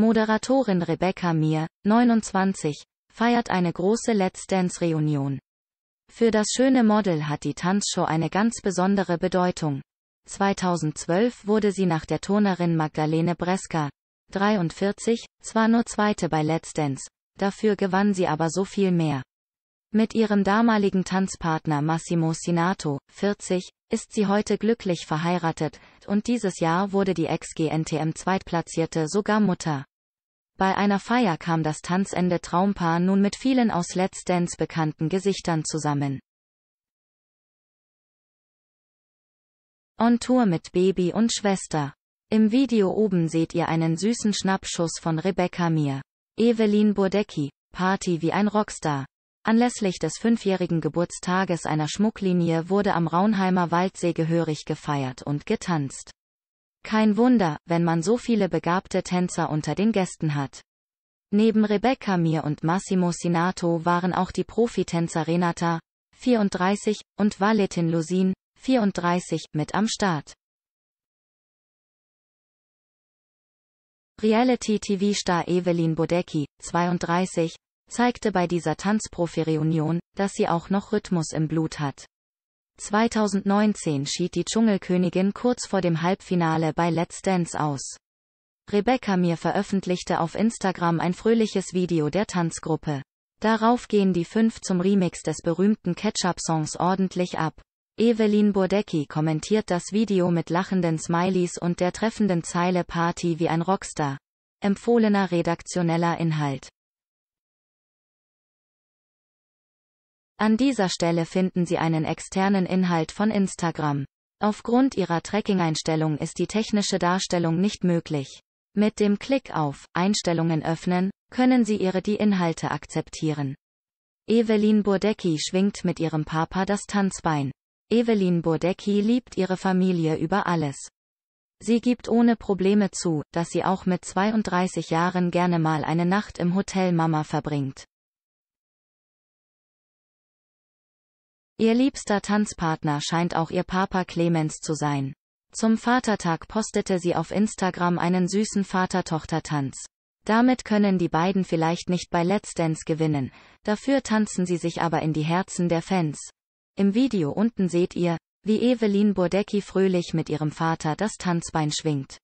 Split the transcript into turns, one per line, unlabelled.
Moderatorin Rebecca Mir, 29, feiert eine große Let's Dance-Reunion. Für das schöne Model hat die Tanzshow eine ganz besondere Bedeutung. 2012 wurde sie nach der Turnerin Magdalene Breska, 43, zwar nur Zweite bei Let's Dance, dafür gewann sie aber so viel mehr. Mit ihrem damaligen Tanzpartner Massimo Sinato, 40, ist sie heute glücklich verheiratet, und dieses Jahr wurde die Ex-GNTM-Zweitplatzierte sogar Mutter. Bei einer Feier kam das tanzende Traumpaar nun mit vielen aus Let's Dance bekannten Gesichtern zusammen. On Tour mit Baby und Schwester. Im Video oben seht ihr einen süßen Schnappschuss von Rebecca Mir. Evelyn Burdecki, Party wie ein Rockstar. Anlässlich des fünfjährigen Geburtstages einer Schmucklinie wurde am Raunheimer Waldsee gehörig gefeiert und getanzt. Kein Wunder, wenn man so viele begabte Tänzer unter den Gästen hat. Neben Rebecca Mir und Massimo Sinato waren auch die Profitänzer Renata, 34, und Valentin Lusin, 34, mit am Start. Reality-TV-Star Evelyn Bodecki, 32, zeigte bei dieser Tanzprofi-Reunion, dass sie auch noch Rhythmus im Blut hat. 2019 schied die Dschungelkönigin kurz vor dem Halbfinale bei Let's Dance aus. Rebecca Mir veröffentlichte auf Instagram ein fröhliches Video der Tanzgruppe. Darauf gehen die fünf zum Remix des berühmten Ketchup-Songs ordentlich ab. Evelyn Burdecki kommentiert das Video mit lachenden Smileys und der treffenden Zeile Party wie ein Rockstar. Empfohlener redaktioneller Inhalt. An dieser Stelle finden Sie einen externen Inhalt von Instagram. Aufgrund Ihrer Tracking-Einstellung ist die technische Darstellung nicht möglich. Mit dem Klick auf Einstellungen öffnen, können Sie Ihre die Inhalte akzeptieren. Evelyn Burdecki schwingt mit ihrem Papa das Tanzbein. Evelyn Burdecki liebt ihre Familie über alles. Sie gibt ohne Probleme zu, dass sie auch mit 32 Jahren gerne mal eine Nacht im Hotel Mama verbringt. Ihr liebster Tanzpartner scheint auch ihr Papa Clemens zu sein. Zum Vatertag postete sie auf Instagram einen süßen Vater-Tochter-Tanz. Damit können die beiden vielleicht nicht bei Let's Dance gewinnen, dafür tanzen sie sich aber in die Herzen der Fans. Im Video unten seht ihr, wie Evelyn Burdecki fröhlich mit ihrem Vater das Tanzbein schwingt.